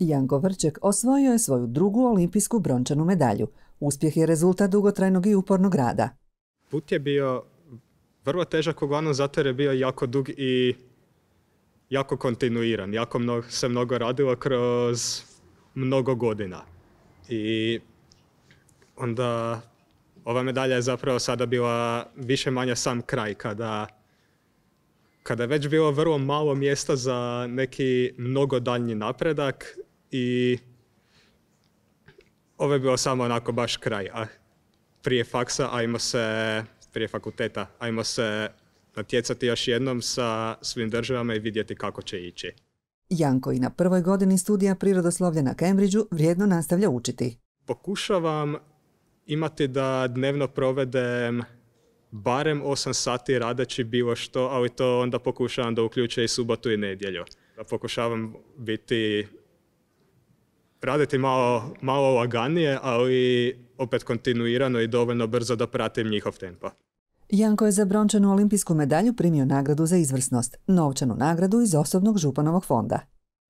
Janko Vrček osvojio je svoju drugu olimpijsku brončanu medalju. Uspjeh je rezultat dugotrajnog i upornog rada. Put je bio vrlo težak uglavnom zato jer je bio jako dug i jako kontinuiran. Jako mnogo se mnogo radilo kroz mnogo godina. I onda ova medalja je zapravo sada bila više manja sam kraj kada kada je već bilo vrlo malo mjesta za neki mnogo daljnji napredak, i ovo je bilo samo onako baš kraj. A prije faksa, ajmo se, prije fakulteta, ajmo se natjecati još jednom sa svim državama i vidjeti kako će ići. Janko i na prvoj godini studija prirodoslovlja na Cambridgeu vrijedno nastavlja učiti. Pokušavam imati da dnevno provedem barem 8 sati radeći bilo što, ali to onda pokušavam da uključe i subotu i nedjelju. pokušavam biti raditi malo, malo laganije, ali opet kontinuirano i dovoljno brzo da pratim njihov tempo. Janko je za brončanu olimpijsku medalju primio nagradu za izvrsnost, novčanu nagradu iz osobnog županovog fonda.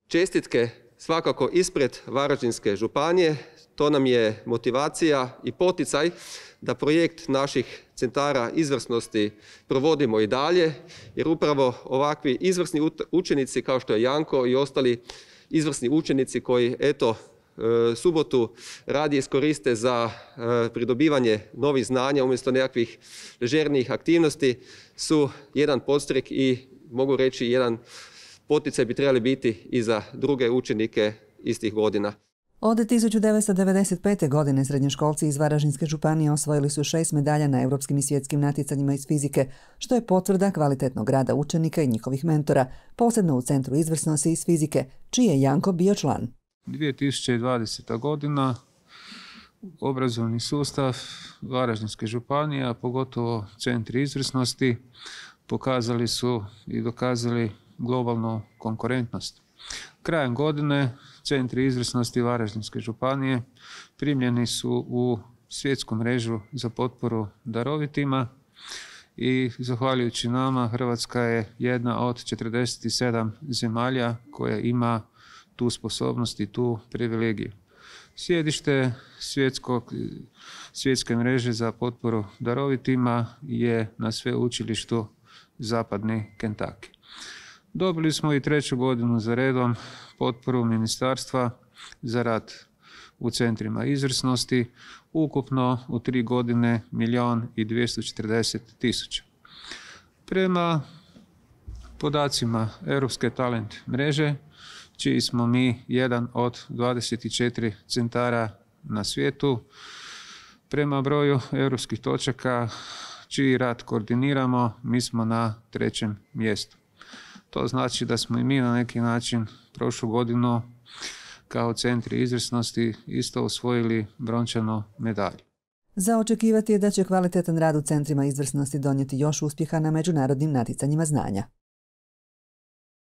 Čestitke svakako ispred Varaždinske županije, to nam je motivacija i poticaj da projekt naših centara izvrsnosti provodimo i dalje, jer upravo ovakvi izvrsni učenici kao što je Janko i ostali izvrsni učenici koji eto e, subotu radi iskoriste za e, pridobivanje novih znanja umjesto nekakvih ležernijih aktivnosti su jedan podstrek i mogu reći jedan poticaj bi trebali biti i za druge učenike istih godina. Od 1995. godine srednjoškolci iz Varaždinske županije osvojili su šest medalja na europskim i svjetskim natjecanjima iz fizike, što je potvrda kvalitetnog rada učenika i njihovih mentora, posebno u Centru izvrsnosti iz fizike, čiji je Janko bio član. 2020. godina obrazovni sustav Varaždinske županije, a pogotovo Centri izvrsnosti, pokazali su i dokazali globalnu konkurentnost. Krajem godine centri izvrsnosti Varaždinske županije primljeni su u svjetsku mrežu za potporu darovitima i zahvaljujući nama Hrvatska je jedna od 47 zemalja koja ima tu sposobnost i tu privilegiju. Sjedište svjetskog, svjetske mreže za potporu darovitima je na sveučilištu Zapadni Kentucky. Dobili smo i treću godinu za redom potporu ministarstva za rad u centrima izvrsnosti, ukupno u tri godine milijun i 240 tisuća. Prema podacima Europske talent mreže, čiji smo mi jedan od 24 centara na svijetu, prema broju europskih točaka čiji rad koordiniramo, mi smo na trećem mjestu. To znači da smo i mi na neki način prošlu godinu kao centri izvrsnosti isto osvojili brončano medalju. Za očekivati je da će kvalitetan rad u centrima izvrsnosti donijeti još uspjeha na međunarodnim natjecanjima znanja.